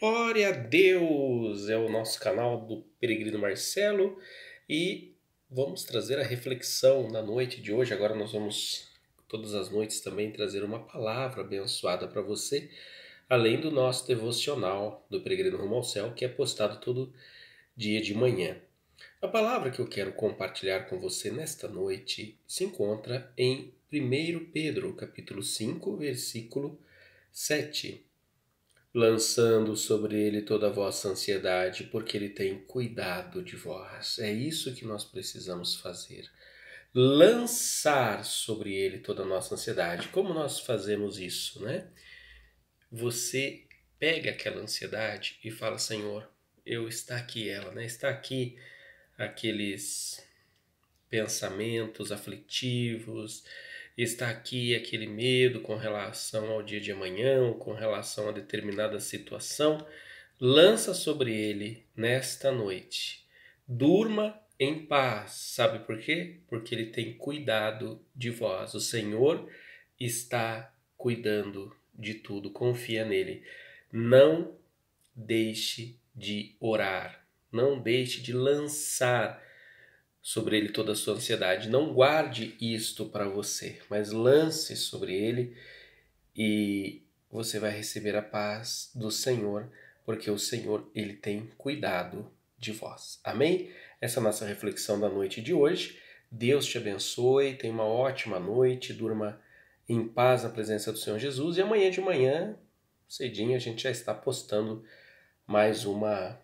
Glória a Deus! É o nosso canal do Peregrino Marcelo e vamos trazer a reflexão na noite de hoje. Agora nós vamos, todas as noites, também trazer uma palavra abençoada para você, além do nosso devocional do Peregrino Rumo ao Céu, que é postado todo dia de manhã. A palavra que eu quero compartilhar com você nesta noite se encontra em 1 Pedro, capítulo 5, versículo 7 lançando sobre ele toda a vossa ansiedade, porque ele tem cuidado de vós. É isso que nós precisamos fazer. Lançar sobre ele toda a nossa ansiedade. Como nós fazemos isso, né? Você pega aquela ansiedade e fala: Senhor, eu está aqui ela, né? Está aqui aqueles pensamentos aflitivos, está aqui aquele medo com relação ao dia de amanhã, ou com relação a determinada situação, lança sobre ele nesta noite. Durma em paz. Sabe por quê? Porque ele tem cuidado de vós. O Senhor está cuidando de tudo. Confia nele. Não deixe de orar. Não deixe de lançar sobre ele toda a sua ansiedade. Não guarde isto para você, mas lance sobre ele e você vai receber a paz do Senhor, porque o Senhor ele tem cuidado de vós. Amém? Essa é a nossa reflexão da noite de hoje. Deus te abençoe, tenha uma ótima noite, durma em paz na presença do Senhor Jesus e amanhã de manhã, cedinho, a gente já está postando mais uma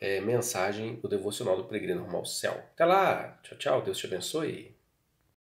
é, mensagem do Devocional do Peregrino Rumo ao Céu. Até lá, tchau, tchau, Deus te abençoe.